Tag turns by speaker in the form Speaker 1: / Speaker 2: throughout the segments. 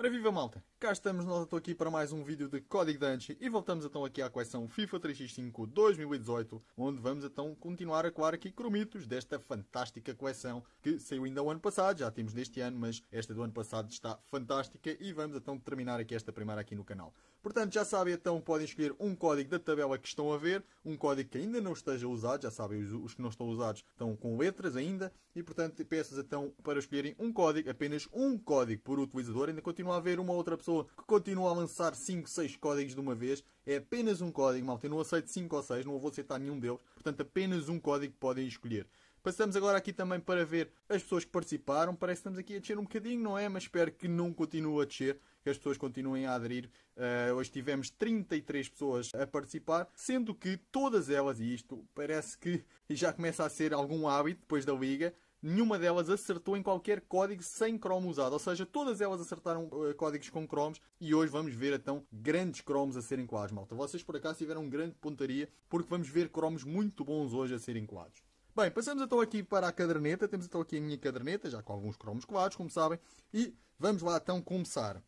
Speaker 1: Ora viva malta, cá estamos nós, estou aqui para mais um vídeo de Código Dante e voltamos então aqui à coleção FIFA 365 2018, onde vamos então continuar a coar aqui cromitos desta fantástica coleção que saiu ainda o ano passado, já temos deste ano, mas esta do ano passado está fantástica e vamos então terminar aqui esta primeira aqui no canal. Portanto, já sabem então, podem escolher um código da tabela que estão a ver, um código que ainda não esteja usado, já sabem, os, os que não estão usados estão com letras ainda, e portanto peças então para escolherem um código, apenas um código por utilizador, ainda continua a haver uma outra pessoa que continua a lançar 5, 6 códigos de uma vez, é apenas um código, malta, eu não aceito 5 ou 6, não vou aceitar nenhum deles, portanto apenas um código podem escolher. Passamos agora aqui também para ver as pessoas que participaram. Parece que estamos aqui a descer um bocadinho, não é? Mas espero que não continue a descer, que as pessoas continuem a aderir. Uh, hoje tivemos 33 pessoas a participar, sendo que todas elas, e isto parece que já começa a ser algum hábito depois da liga, nenhuma delas acertou em qualquer código sem Chrome usado. Ou seja, todas elas acertaram uh, códigos com cromos e hoje vamos ver então grandes cromos a serem coados, malta. Vocês por acaso tiveram grande pontaria porque vamos ver cromos muito bons hoje a serem coados. Bem, passamos então aqui para a caderneta. Temos então aqui a minha caderneta, já com alguns cromos colados, como sabem. E vamos lá então começar.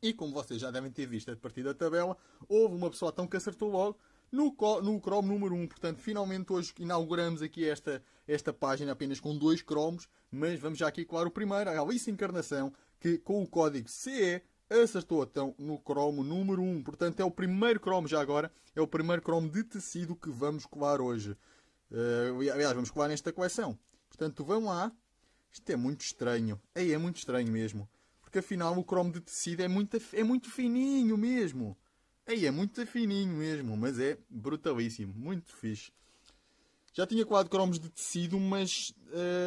Speaker 1: E como vocês já devem ter visto a partir da tabela, houve uma pessoa tão que acertou logo no, no Chrome número 1. Portanto, finalmente hoje inauguramos aqui esta, esta página apenas com dois cromos. Mas vamos já aqui, colar o primeiro, a Alice Encarnação, que com o código CE acertou então no cromo número 1. Portanto, é o primeiro cromo já agora, é o primeiro cromo de tecido que vamos colar hoje. Uh, aliás, vamos colar nesta coleção. Portanto, vão lá. Isto é muito estranho. Aí é muito estranho mesmo. Porque afinal o cromo de tecido é muito, é muito fininho mesmo. Aí é muito fininho mesmo, mas é brutalíssimo. Muito fixe. Já tinha colado cromos de tecido, mas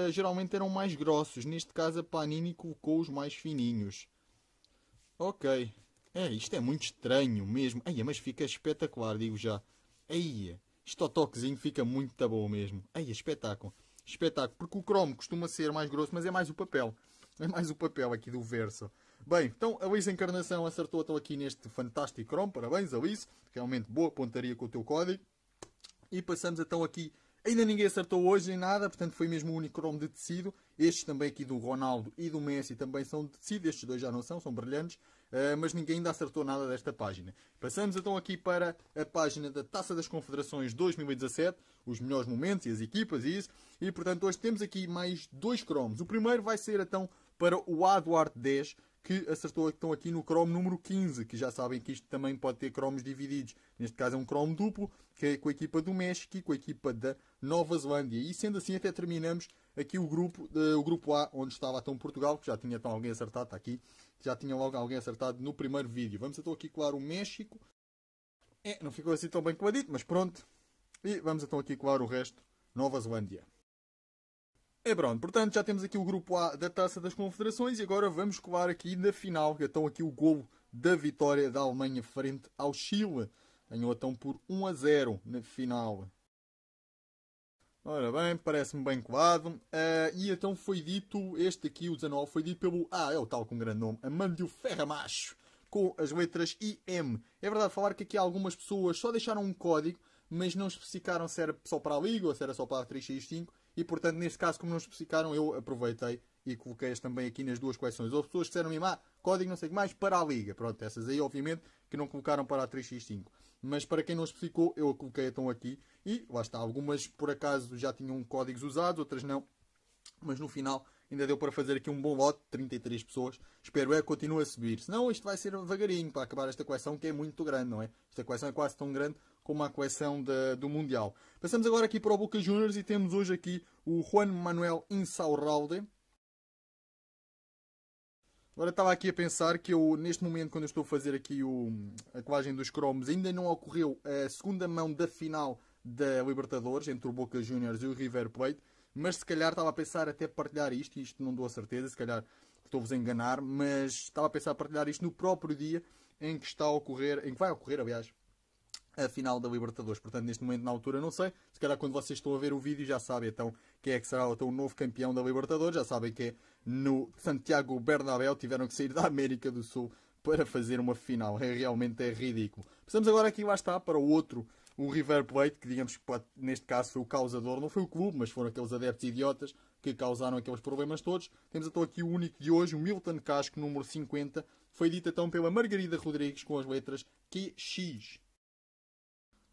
Speaker 1: uh, geralmente eram mais grossos. Neste caso a Panini colocou os mais fininhos. Ok. É, isto é muito estranho mesmo. Eia, mas fica espetacular, digo já. Eia, este ao toquezinho fica muito bom mesmo. Ai é espetáculo. Espetáculo. Porque o cromo costuma ser mais grosso, mas é mais o papel. É mais o papel aqui do verso. Bem, então a Luís Encarnação acertou então aqui neste fantástico cromo. Parabéns, a Luís. Realmente boa pontaria com o teu código. E passamos então aqui Ainda ninguém acertou hoje nem nada, portanto foi mesmo o único cromo de tecido. Estes também aqui do Ronaldo e do Messi também são de tecido, estes dois já não são, são brilhantes. Eh, mas ninguém ainda acertou nada desta página. Passamos então aqui para a página da Taça das Confederações 2017, os melhores momentos e as equipas e isso. E portanto hoje temos aqui mais dois cromos. O primeiro vai ser então para o Aduard 10, que acertou então aqui no cromo número 15, que já sabem que isto também pode ter cromos divididos. Neste caso é um cromo duplo, que é com a equipa do México e com a equipa da Nova Zelândia. E sendo assim até terminamos aqui o grupo, o grupo A, onde estava então Portugal, que já tinha então alguém acertado, está aqui, já tinha logo alguém acertado no primeiro vídeo. Vamos então aqui colar o México. É, não ficou assim tão bem coadito, mas pronto. E vamos então aqui colar o resto, Nova Zelândia. É pronto, portanto já temos aqui o grupo A da Taça das Confederações e agora vamos colar aqui na final, então aqui o Gol da vitória da Alemanha frente ao Chile. Ganhou então por 1 a 0 na final. Ora bem, parece-me bem colado. Uh, eh, e então foi dito, este aqui, o 19, foi dito pelo. Ah, é o tal com grande nome, amandio Ferramacho, com as letras IM. É verdade falar que aqui algumas pessoas só deixaram um código, mas não especificaram se era só para a Liga ou se era só para a 3 5 E portanto, nesse caso, como não especificaram, eu aproveitei e coloquei-as também aqui nas duas coleções. Houve pessoas que disseram-me, ah, código não sei o que mais, para a Liga. Pronto, essas aí, obviamente, que não colocaram para a 365 5 mas para quem não especificou, eu a coloquei então aqui. E lá está, algumas por acaso já tinham códigos usados, outras não. Mas no final ainda deu para fazer aqui um bom lote, 33 pessoas. Espero é que continue a subir. Senão isto vai ser devagarinho para acabar esta coleção que é muito grande, não é? Esta coleção é quase tão grande como a coleção de, do Mundial. Passamos agora aqui para o Boca Juniors e temos hoje aqui o Juan Manuel Insaurralde Agora estava aqui a pensar que eu, neste momento, quando eu estou a fazer aqui o, a colagem dos cromos, ainda não ocorreu a segunda mão da final da Libertadores, entre o Boca Juniors e o River Plate, mas se calhar estava a pensar até partilhar isto, e isto não dou a certeza, se calhar estou-vos a enganar, mas estava a pensar partilhar isto no próprio dia em que está a ocorrer, em que vai ocorrer, aliás, a final da Libertadores. Portanto, neste momento, na altura, não sei. Se calhar, quando vocês estão a ver o vídeo, já sabem então quem é que será então, o novo campeão da Libertadores. Já sabem que é no Santiago Bernabéu, tiveram que sair da América do Sul para fazer uma final. É, realmente é ridículo. Passamos agora aqui, lá está, para o outro, o River Plate, que digamos que neste caso foi o causador, não foi o clube, mas foram aqueles adeptos idiotas que causaram aqueles problemas todos. Temos então aqui o único de hoje, o Milton Casco, número 50, foi dito então pela Margarida Rodrigues com as letras QX.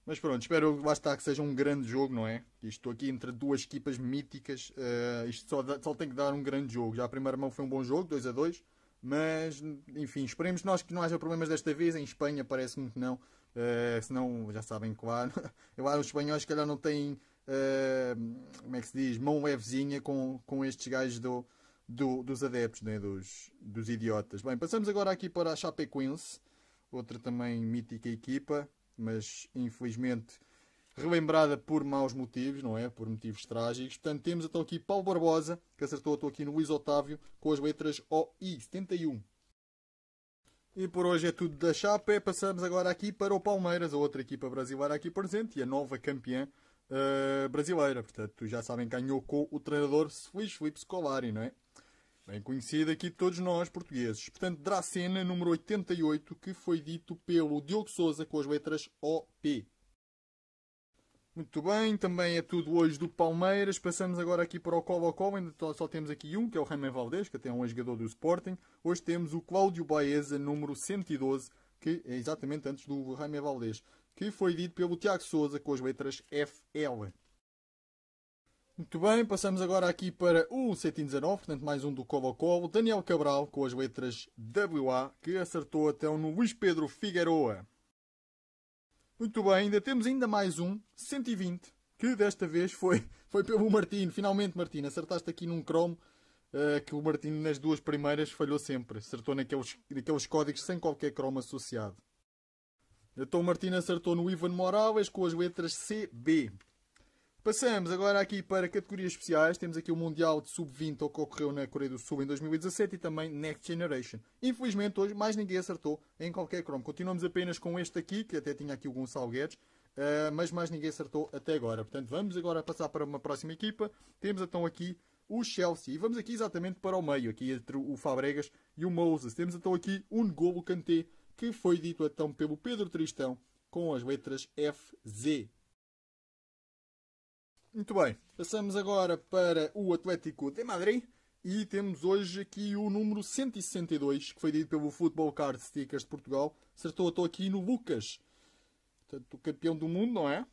Speaker 1: Mas pronto, espero lá está que seja um grande jogo, não é? Estou aqui entre duas equipas míticas. Uh, isto só, dá, só tem que dar um grande jogo. Já a primeira mão foi um bom jogo, 2 a 2 mas, enfim, esperemos nós que não haja problemas desta vez. Em Espanha parece-me que não. Uh, eh, senão, já sabem que lá, lá os espanhóis, que calhar, não têm, uh, como é que se diz, mão levezinha com, com estes gajos do, do, dos adeptos, né? dos, dos idiotas. Bem, passamos agora aqui para a Chapecoense, outra também mítica equipa mas infelizmente relembrada por maus motivos, não é? Por motivos trágicos. Portanto, temos então aqui Paulo Barbosa, que acertou estou aqui no Luís Otávio, com as letras OI 71. E por hoje é tudo da Chapa. Passamos agora aqui para o Palmeiras, a outra equipa brasileira aqui presente e a nova campeã uh, brasileira. Portanto, já sabem, ganhou com o treinador Luís Felipe Scolari, não é? bem conhecida aqui de todos nós portugueses. Portanto, Dracena, número 88, que foi dito pelo Diogo Souza com as letras OP. Muito bem, também é tudo hoje do Palmeiras. Passamos agora aqui para o Colo-Colo. Ainda só temos aqui um, que é o Raimundo Valdez, que até é um jogador do Sporting. Hoje temos o Cláudio Baeza, número 112, que é exatamente antes do Raimundo Valdez, que foi dito pelo Tiago Souza com as letras FL. Muito bem, passamos agora aqui para o 119, portanto mais um do Cobo Cobo. Daniel Cabral, com as letras WA, que acertou até no Luís Pedro Figueroa. Muito bem, ainda temos ainda mais um, 120, que desta vez foi, foi pelo Martino. Finalmente, Martino, acertaste aqui num cromo uh, que o Martino nas duas primeiras falhou sempre. Acertou naqueles, naqueles códigos sem qualquer cromo associado. Então o Martino acertou no Ivan Morales com as letras CB. Passamos agora aqui para categorias especiais. Temos aqui o Mundial de Sub-20 que ocorreu na Coreia do Sul em 2017 e também Next Generation. Infelizmente hoje mais ninguém acertou em qualquer Chrome. Continuamos apenas com este aqui, que até tinha aqui o Gonçalo Guedes, eh, mas mais ninguém acertou até agora. Portanto, vamos agora passar para uma próxima equipa. Temos então aqui o Chelsea. E vamos aqui exatamente para o meio, aqui entre o Fabregas e o Moses. Temos então aqui um N'Golo Kanté, que foi dito então pelo Pedro Tristão com as letras FZ. Muito bem, passamos agora para o Atlético de Madrid e temos hoje aqui o número 162, que foi dito pelo Futebol Card Stickers de Portugal. Acertou, estou aqui no Lucas, portanto, o campeão do mundo, não é?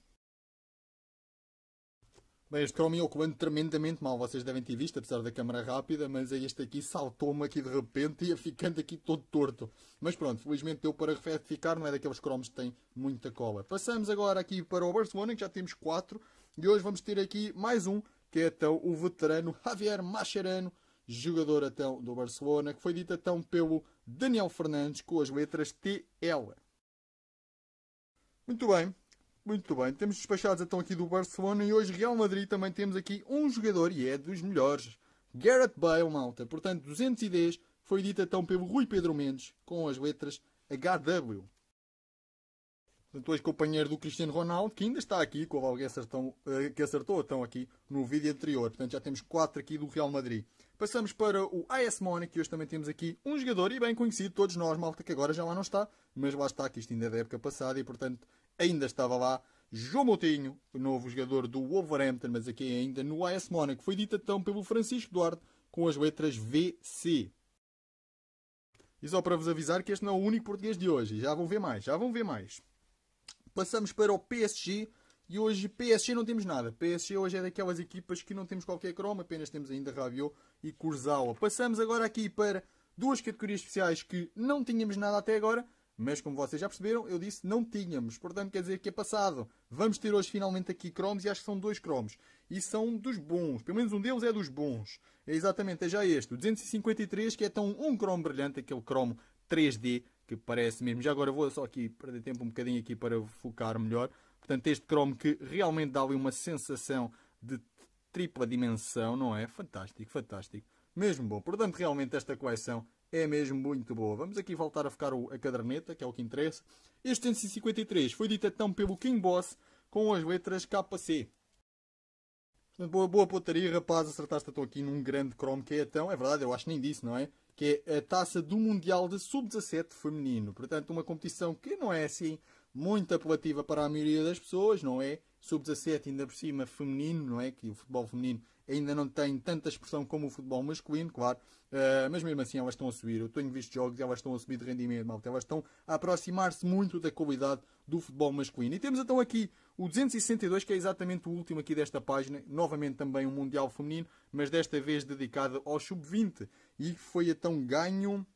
Speaker 1: Bem, este Chrome eu ocupando tremendamente mal, vocês devem ter visto, apesar da câmera rápida, mas este aqui saltou-me aqui de repente e ia ficando aqui todo torto. Mas pronto, felizmente deu para refetificar não é daqueles cromos que têm muita cola. Passamos agora aqui para o Barcelona, que já temos 4. E hoje vamos ter aqui mais um, que é então o veterano Javier Mascherano, jogador então do Barcelona, que foi dito então pelo Daniel Fernandes com as letras TL. Muito bem, muito bem. Temos despachados então aqui do Barcelona e hoje Real Madrid também temos aqui um jogador e é dos melhores. Garrett Bale, malta. Portanto, 210 foi dito então pelo Rui Pedro Mendes com as letras HW. Portanto, hoje companheiro do Cristiano Ronaldo, que ainda está aqui, com alguém acertou, eh, que acertou, estão aqui no vídeo anterior. Portanto, já temos quatro aqui do Real Madrid. Passamos para o AS Mónaco e hoje também temos aqui um jogador e bem conhecido, todos nós, malta, que agora já lá não está, mas lá está, que isto ainda é da época passada e, portanto, ainda estava lá. João Moutinho, o novo jogador do Wolverhampton, mas aqui é ainda no AS Mónaco. Foi dito então pelo Francisco Duarte com as letras VC. E só para vos avisar que este não é o único português de hoje. Já vão ver mais, já vão ver mais. Passamos para o PSG. E hoje PSG não temos nada. PSG hoje é daquelas equipas que não temos qualquer croma, apenas temos ainda Rabiot e Kurzawa. Passamos agora aqui para duas categorias especiais que não tínhamos nada até agora, mas como vocês já perceberam, eu disse não tínhamos. Portanto, quer dizer que é passado. Vamos ter hoje finalmente aqui cromos e acho que são dois cromos. E são dos bons. Pelo menos um deles é dos bons. É exatamente, é já este. O 253, que é tão um cromo brilhante, aquele cromo 3D que parece mesmo. Já agora vou só aqui perder tempo um bocadinho aqui para focar melhor. Portanto, este Chrome que realmente dá ali uma sensação de tripla dimensão, não é? Fantástico, fantástico. Mesmo bom. Portanto, realmente esta coleção é mesmo muito boa. Vamos aqui voltar a focar a caderneta, que é o que interessa. Este 153 foi dito então pelo King Boss com as letras KC. boa, boa potaria, rapaz. Acertaste a então aqui num grande Chrome que é tão... É verdade, eu acho nem disso não é? que é a taça do Mundial de Sub-17 feminino. Portanto, uma competição que não é assim muito apelativa para a maioria das pessoas, não é? Sub-17 ainda por cima feminino, não é? Que o futebol feminino ainda não tem tanta expressão como o futebol masculino, claro. Uh, mas mesmo assim elas estão a subir. Eu tenho visto jogos, e elas estão a subir de rendimento, malta. Elas estão a aproximar-se muito da qualidade do futebol masculino. E temos então aqui o 262, que é exatamente o último aqui desta página, novamente também um Mundial Feminino, mas desta vez dedicado ao Sub-20. E foi então ganho.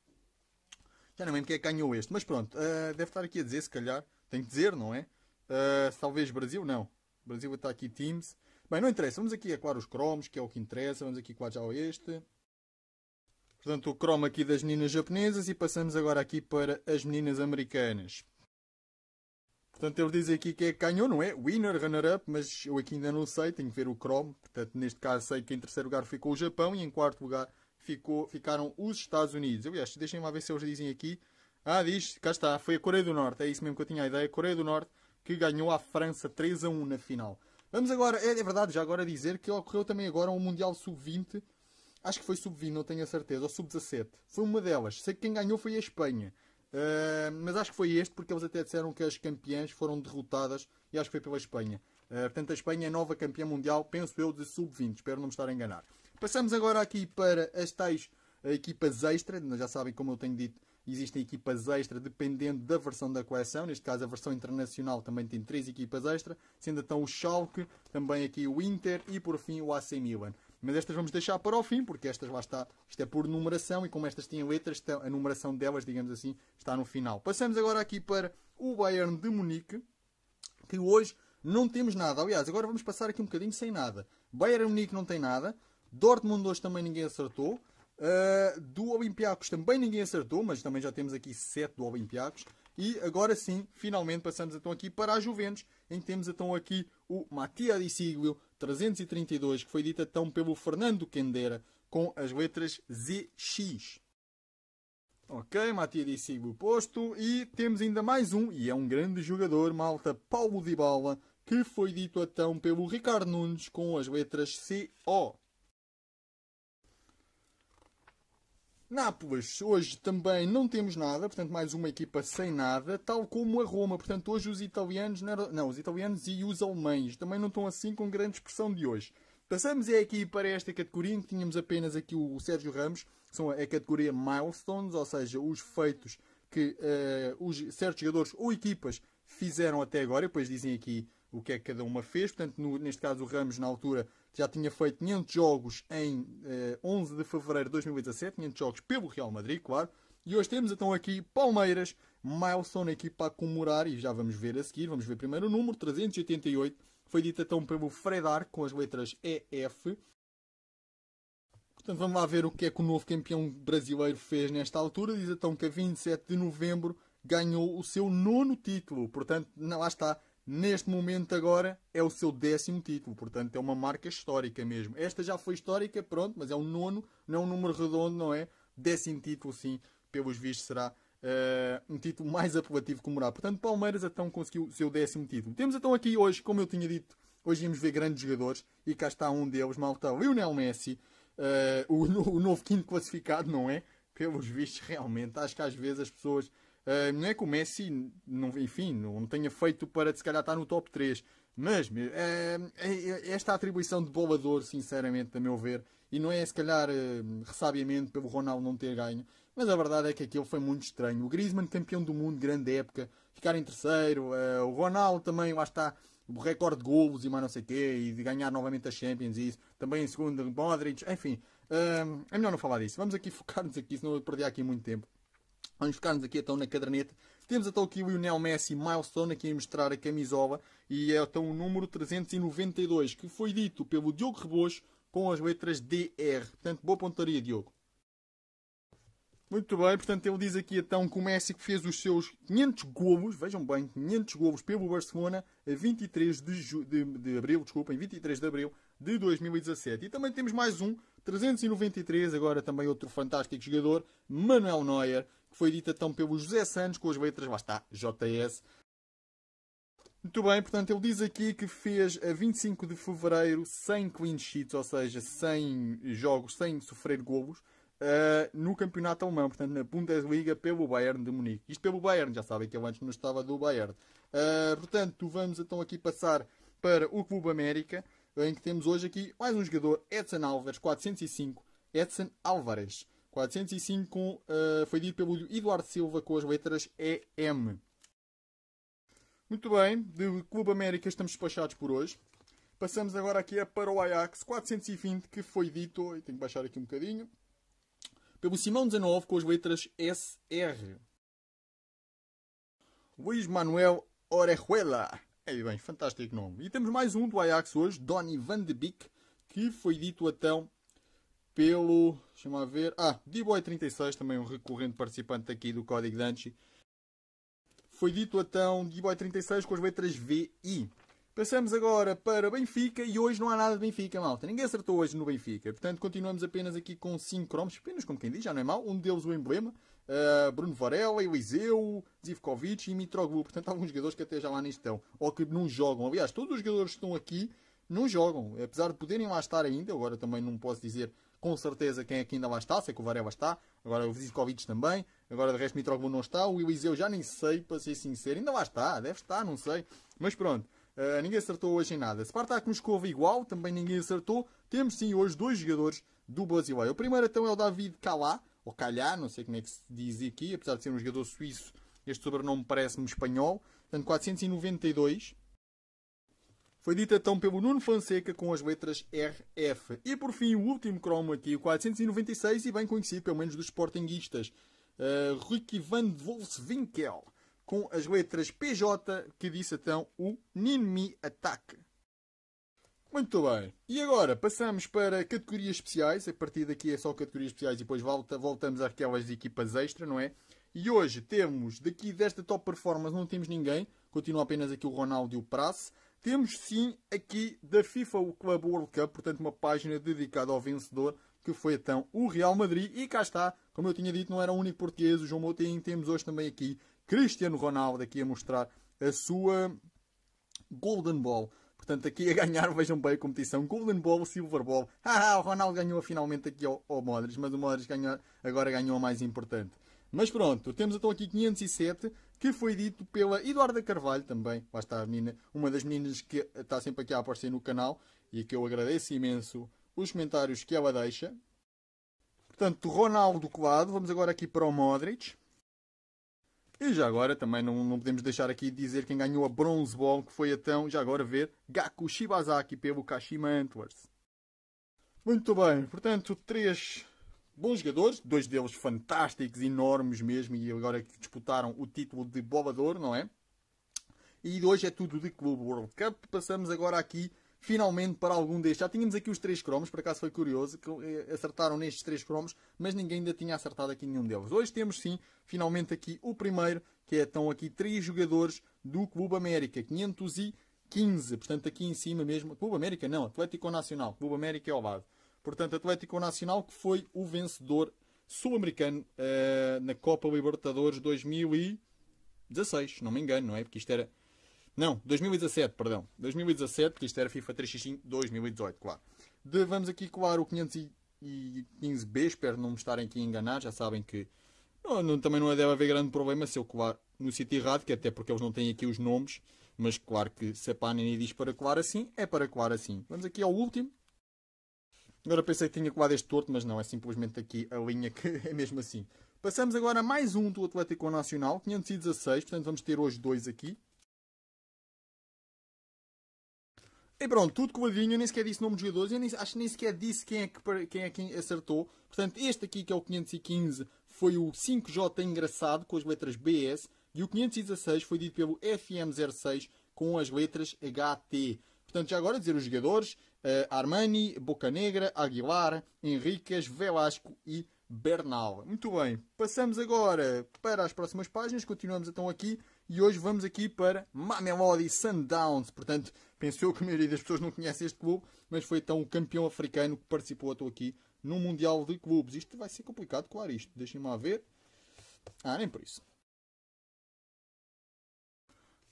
Speaker 1: Já não lembro quem é que ganhou este, mas pronto, uh, deve estar aqui a dizer, se calhar. Tem que dizer, não é? Uh, talvez Brasil, não. Brasil está aqui Teams. Bem, não interessa, vamos aqui acuar os cromos, que é o que interessa. Vamos aqui acuar já este. Portanto, o cromo aqui das meninas japonesas e passamos agora aqui para as meninas americanas. Portanto, ele diz aqui que é que ganhou, não é? Winner, runner-up, mas eu aqui ainda não sei, tenho que ver o Chrome. Portanto, neste caso sei que em terceiro lugar ficou o Japão e em quarto lugar ficou, ficaram os Estados Unidos. Aliás, deixem-me ver se eles dizem aqui. Ah, diz, cá está, foi a Coreia do Norte, é isso mesmo que eu tinha a ideia. A Coreia do Norte que ganhou a França 3 a 1 na final. Vamos agora, é, é verdade, já agora dizer que ocorreu também agora um Mundial Sub-20. Acho que foi Sub-20, não tenho a certeza, ou Sub-17. Foi uma delas. Sei que quem ganhou foi a Espanha. Uh, mas acho que foi este, porque eles até disseram que as campeãs foram derrotadas e acho que foi pela Espanha. Uh, portanto, a Espanha é nova campeã mundial, penso eu, de sub-20. Espero não me estar a enganar. Passamos agora aqui para as tais eh, equipas extra. Já sabem, como eu tenho dito, existem equipas extra dependendo da versão da coleção. Neste caso, a versão internacional também tem três equipas extra, sendo então o Schalke, também aqui o Inter e por fim o AC Milan. Mas estas vamos deixar para o fim, porque estas lá está, isto é por numeração e como estas têm letras, a numeração delas, digamos assim, está no final. Passamos agora aqui para o Bayern de Munique, que hoje não temos nada. Aliás, agora vamos passar aqui um bocadinho sem nada. Bayern Munique não tem nada. Dortmund hoje também ninguém acertou. Uh, do Olympiacos também ninguém acertou, mas também já temos aqui 7 do Olympiacos. E agora sim, finalmente passamos então aqui para a Juventus, em que temos então aqui o Matia Di Siglio 332, que foi dita então pelo Fernando Quendera, com as letras ZX. Ok, Matia Di Siglio posto. E temos ainda mais um, e é um grande jogador, malta, Paulo Bala que foi dito então pelo Ricardo Nunes, com as letras CO. Nápoles, hoje também não temos nada, portanto, mais uma equipa sem nada, tal como a Roma. Portanto, hoje os italianos, não, era... não os italianos e os alemães também não estão assim com grande expressão de hoje. Passamos é aqui para esta categoria em que tínhamos apenas aqui o Sérgio Ramos, que são a categoria Milestones, ou seja, os feitos que uh, os certos jogadores ou equipas fizeram até agora, e depois dizem aqui o que é que cada uma fez. Portanto, no, neste caso, o Ramos, na altura, já tinha feito 500 jogos em eh, 11 de fevereiro de 2017, 500 jogos pelo Real Madrid, claro. E hoje temos então aqui Palmeiras, milestone aqui para comemorar, e já vamos ver a seguir, vamos ver primeiro o número, 388, foi dito então pelo Fredar, com as letras EF. Portanto, vamos lá ver o que é que o novo campeão brasileiro fez nesta altura. Diz então que a 27 de novembro ganhou o seu nono título. Portanto, lá está, neste momento agora é o seu décimo título, portanto é uma marca histórica mesmo. Esta já foi histórica, pronto, mas é um nono, não é um número redondo, não é? Décimo título, sim, pelos vistos será uh, um título mais apelativo que o Morar. Portanto, Palmeiras então conseguiu o seu décimo título. Temos então aqui hoje, como eu tinha dito, hoje íamos ver grandes jogadores e cá está um deles, malta, Lionel Messi, uh, o, o novo quinto classificado, não é? Pelos vistos, realmente, acho que às vezes as pessoas eh, não é que o Messi, não, enfim, não tenha feito para se calhar estar no top 3, mas uh, esta atribuição de bola de ouro, sinceramente, a meu ver, e não é se calhar uh, ressabiamente pelo Ronaldo não ter ganho, mas a verdade é que aquilo foi muito estranho. O Griezmann, campeão do mundo, grande época, ficar em terceiro, uh, o Ronaldo também, lá está, o recorde de golos e mais não sei o quê, e de ganhar novamente as Champions e isso, também em segundo, Modric, enfim, é melhor não falar disso. Vamos aqui focar-nos aqui, senão eu perdi aqui muito tempo. Vamos ficarmos nos aqui então na caderneta. Temos então aqui o Lionel Messi Milestone aqui a mostrar a camisola e é então o número 392 que foi dito pelo Diogo Rebojo com as letras DR. Portanto, boa pontaria, Diogo. Muito bem, portanto ele diz aqui então que o Messi fez os seus 500 golos, vejam bem, 500 golos pelo Barcelona a 23 de, ju... de, de abril, desculpem, 23 de abril de 2017. E também temos mais um, 393, agora também outro fantástico jogador, Manuel Neuer, foi dita então pelo José Santos com as letras, lá está, JS. Muito bem, portanto, ele diz aqui que fez a 25 de fevereiro sem clean sheets, ou seja, sem jogos, sem sofrer golos, uh, no campeonato alemão, portanto, na Bundesliga, pelo Bayern de Munique. Isto pelo Bayern, já sabem que eu antes não estava do Bayern. Uh, portanto, vamos então aqui passar para o Clube América, em que temos hoje aqui mais um jogador, Edson Alvarez, 405, Edson Alvarez. 405 uh, eh, foi dito pelo Eduardo Silva com as letras EM. Muito bem, do Clube América estamos despachados por hoje. Passamos agora aqui para o Ajax 420 que foi dito, tenho que baixar aqui um bocadinho, pelo Simão 19 com as letras SR. Luís Manuel Orejuela. É bem, fantástico nome. E temos mais um do Ajax hoje, Donny Van de Beek, que foi dito até então, pelo. Deixa-me ver. Ah, D-Boy36, também um recorrente participante aqui do Código Danchi. Foi dito então D-Boy36 com as letras VI. Passamos agora para Benfica e hoje não há nada de Benfica, malta. Ninguém acertou hoje no Benfica. Portanto, continuamos apenas aqui com 5 cromos, apenas como quem diz, já não é mal. Um deles o emblema. Uh, Bruno Varela, Eliseu, Zivkovic e Mitroglou. Portanto, há alguns jogadores que até já lá nem estão. Ou que não jogam. Aliás, todos os jogadores que estão aqui não jogam. Apesar de poderem lá estar ainda, agora também não posso dizer com certeza quem é que ainda lá está, sei que o Varela está, agora o Vizcovic também, agora de resto Mitroglou não está, o Eliseu já nem sei, para ser sincero, ainda lá está, deve estar, não sei, mas pronto. Uh, ninguém acertou hoje em nada. Spartak Moscova igual, também ninguém acertou. Temos sim hoje dois jogadores do brasileiro. O primeiro então é o David Calá, ou Calhá, não sei como é que se diz aqui, apesar de ser um jogador suíço, este sobrenome parece-me espanhol. Portanto, 492 foi dita então pelo Nuno Fonseca com as letras RF. E por fim, o último cromo aqui, o 496, e bem conhecido pelo menos dos sportinguistas, uh, Ricky van Wolfswinkel, com as letras PJ, que disse então o Ninmi Attack. Muito bem. E agora passamos para categorias especiais. A partir daqui é só categorias especiais e depois volta, voltamos àquelas de equipas extra, não é? E hoje temos, daqui desta top performance, não temos ninguém. Continua apenas aqui o Ronaldo e o Prace. Temos sim aqui da FIFA Club World Cup, portanto uma página dedicada ao vencedor, que foi então o Real Madrid. E cá está, como eu tinha dito, não era o único português, o João Moutinho. Temos hoje também aqui Cristiano Ronaldo aqui a mostrar a sua Golden Ball. Portanto, aqui a ganhar, vejam bem a competição. Golden Ball, Silver Ball. Ah, o Ronaldo ganhou finalmente aqui ao, ao mas o Modres ganhou, agora ganhou a mais importante. Mas pronto, temos então aqui 507, que foi dito pela Eduarda Carvalho também. Lá está a menina, uma das meninas que está sempre aqui a aparecer no canal e que eu agradeço imenso os comentários que ela deixa. Portanto, Ronaldo colado. Vamos agora aqui para o Modric. E já agora também não, não podemos deixar aqui de dizer quem ganhou a Bronze Ball, que foi então, já agora ver, Gaku Shibazaki pelo Kashima Antlers. Muito bem, portanto, três bons jogadores, dois deles fantásticos, enormes mesmo, e agora que disputaram o título de bobador, não é? E hoje é tudo de Clube World Cup. Passamos agora aqui, finalmente, para algum destes. Já tínhamos aqui os três cromos, por acaso foi curioso, que eh, acertaram nestes três cromos, mas ninguém ainda tinha acertado aqui nenhum deles. Hoje temos sim, finalmente aqui o primeiro, que é, estão aqui três jogadores do Clube América, 515, portanto aqui em cima mesmo, Clube América não, Atlético Nacional, Clube América é ao lado. Portanto, Atlético Nacional que foi o vencedor sul-americano uh, na Copa Libertadores 2016, não me engano, não é? Porque isto era. Não, 2017, perdão. 2017, porque isto era FIFA 3x5 2018, claro. De, vamos aqui coar o 515B, espero não me estarem aqui a enganar, já sabem que não, não, também não deve haver grande problema se eu colar no sítio errado, que até porque eles não têm aqui os nomes, mas claro que se a Panini diz para colar assim, é para colar assim. Vamos aqui ao último, Agora pensei que tinha colado este torto, mas não, é simplesmente aqui a linha que é mesmo assim. Passamos agora a mais um do Atlético Nacional, 516, portanto vamos ter hoje dois aqui. E pronto, tudo coladinho, eu nem sequer disse o nome dos jogadores, eu nem, acho que nem sequer disse quem é, que, quem é quem acertou. Portanto, este aqui que é o 515 foi o 5J engraçado, com as letras BS, e o 516 foi dito pelo FM06, com as letras HT. Portanto, já agora dizer os jogadores, eh, Armani, Bocanegra, Aguilar, Henriquez, Velasco e Bernal. Muito bem, passamos agora para as próximas páginas, continuamos então aqui e hoje vamos aqui para Mamelodi Sundowns. Portanto, pensou eu que a maioria das pessoas não conhece este clube, mas foi então o campeão africano que participou até aqui no Mundial de Clubes. Isto vai ser complicado, claro, isto. Deixem-me lá ver. Ah, nem por isso.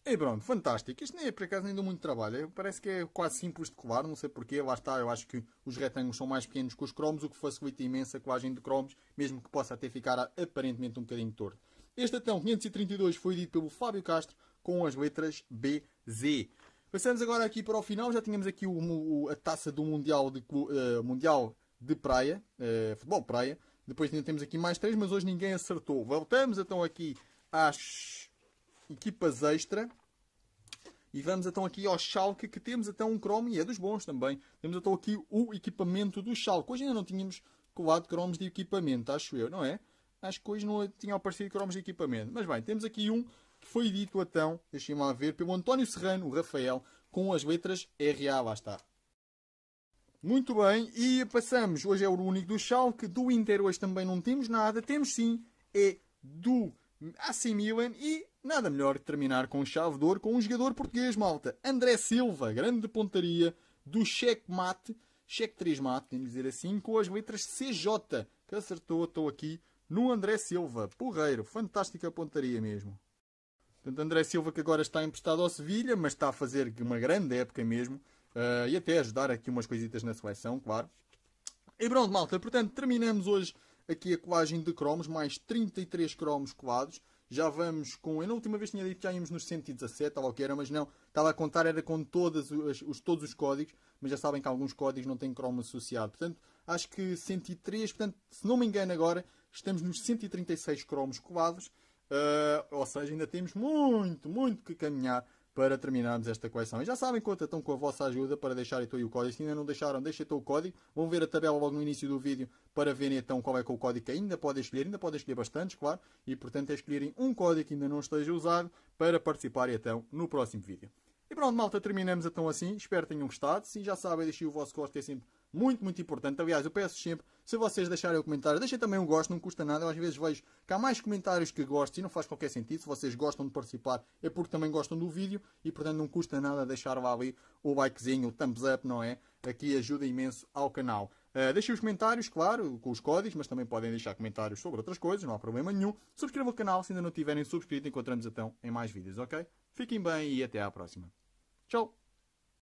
Speaker 1: E pronto, fantástico. Isto nem é por acaso nem deu muito trabalho. É, parece que é quase simples de colar, não sei porquê. Lá está, eu acho que os retângulos são mais pequenos que os cromos, o que facilita imenso a colagem de cromos, mesmo que possa até ficar aparentemente um bocadinho torto. Este atão 532 foi dito pelo Fábio Castro com as letras BZ. Passamos agora aqui para o final. Já tínhamos aqui o, o, a taça do Mundial de, uh, mundial de Praia, uh, Futebol Praia. Depois ainda temos aqui mais três, mas hoje ninguém acertou. Voltamos então aqui às equipas extra. E vamos então aqui ao Schalke, que temos então um Chrome e é dos bons também. Temos então aqui o equipamento do Schalke. Hoje ainda não tínhamos colado cromos de equipamento, acho eu, não é? Acho que hoje não tinha aparecido cromos de equipamento. Mas bem, temos aqui um que foi dito então, deixem-me lá ver, pelo António Serrano, o Rafael, com as letras RA, lá está. Muito bem, e passamos, hoje é o único do Schalke, do Inter hoje também não temos nada, temos sim, é do AC Milan e nada melhor que terminar com chave de ouro com um jogador português, malta. André Silva, grande pontaria do mate, cheque 3 mate, podemos dizer assim, com as letras CJ, que acertou, estou aqui, no André Silva. Porreiro, fantástica pontaria mesmo. Portanto, André Silva que agora está emprestado ao Sevilha, mas está a fazer uma grande época mesmo. Uh, e até ajudar aqui umas coisitas na seleção, claro. E pronto, malta, portanto, terminamos hoje aqui a colagem de cromos, mais 33 cromos colados já vamos com. Eu na última vez tinha dito que já íamos nos 117, tal ou que era, mas não. Estava a contar, era com todas os, todos os códigos, mas já sabem que alguns códigos não têm Chrome associado. Portanto, acho que 103, portanto, se não me engano agora, estamos nos 136 cromos colados. Uh, ou seja, ainda temos muito, muito que caminhar para terminarmos esta coleção. E já sabem, contam com a vossa ajuda para deixarem então o código. Se ainda não deixaram, deixem então o código. Vão ver a tabela logo no início do vídeo para verem então qual é, que é o código que ainda podem escolher. Ainda podem escolher bastantes, claro. E portanto é escolherem um código que ainda não esteja usado para participarem então no próximo vídeo. E pronto, malta, terminamos então assim. Espero que tenham gostado. Se já sabem, deixem o vosso gosto, que é sempre muito, muito importante. Aliás, eu peço sempre se vocês deixarem o comentário, deixem também um gosto, não custa nada. Eu às vezes vejo que há mais comentários que gostos e não faz qualquer sentido. Se vocês gostam de participar, é porque também gostam do vídeo e, portanto, não custa nada deixar lá ali o likezinho, o thumbs up, não é? Aqui ajuda imenso ao canal. Uh, deixem os comentários, claro, com os códigos, mas também podem deixar comentários sobre outras coisas, não há problema nenhum. Subscrevam o canal se ainda não tiverem subscrito. Encontramos então em mais vídeos, ok? Fiquem bem e até à próxima. Tchau!